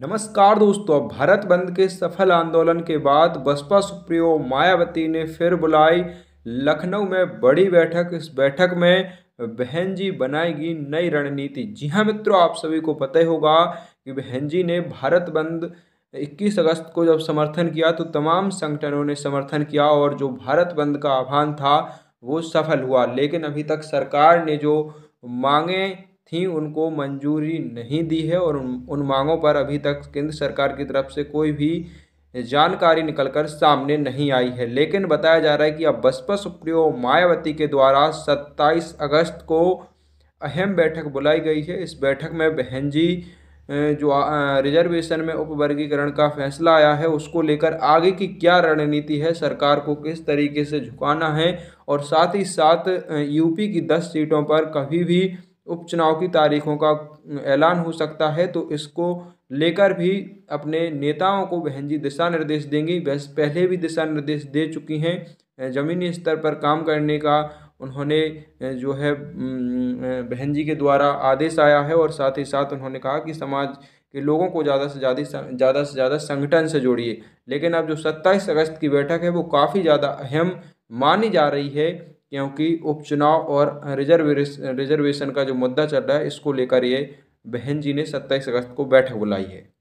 नमस्कार दोस्तों भारत बंद के सफल आंदोलन के बाद बसपा सुप्रियो मायावती ने फिर बुलाई लखनऊ में बड़ी बैठक इस बैठक में बहन जी बनाएगी नई रणनीति जी हाँ मित्रों आप सभी को पता ही होगा कि बहन जी ने भारत बंद 21 अगस्त को जब समर्थन किया तो तमाम संगठनों ने समर्थन किया और जो भारत बंद का आह्वान था वो सफल हुआ लेकिन अभी तक सरकार ने जो मांगे थी उनको मंजूरी नहीं दी है और उन उन मांगों पर अभी तक केंद्र सरकार की तरफ से कोई भी जानकारी निकलकर सामने नहीं आई है लेकिन बताया जा रहा है कि अब बसपा सुप्रियो मायावती के द्वारा 27 अगस्त को अहम बैठक बुलाई गई है इस बैठक में बहन जी जो रिजर्वेशन में उपवर्गीकरण का फैसला आया है उसको लेकर आगे की क्या रणनीति है सरकार को किस तरीके से झुकाना है और साथ ही साथ यूपी की दस सीटों पर कभी भी उपचुनाव की तारीखों का ऐलान हो सकता है तो इसको लेकर भी अपने नेताओं को बहन जी दिशा निर्देश देंगी वैसे पहले भी दिशा निर्देश दे चुकी हैं ज़मीनी स्तर पर काम करने का उन्होंने जो है बहन जी के द्वारा आदेश आया है और साथ ही साथ उन्होंने कहा कि समाज के लोगों को ज़्यादा से ज़्यादा ज़्यादा से ज़्यादा संगठन से जोड़िए लेकिन अब जो सत्ताईस अगस्त की बैठक है वो काफ़ी ज़्यादा अहम मानी जा रही है क्योंकि उपचुनाव और रिजर्व रिजर्वेशन का जो मुद्दा चल रहा है इसको लेकर ये बहन जी ने सत्ताईस अगस्त को बैठक बुलाई है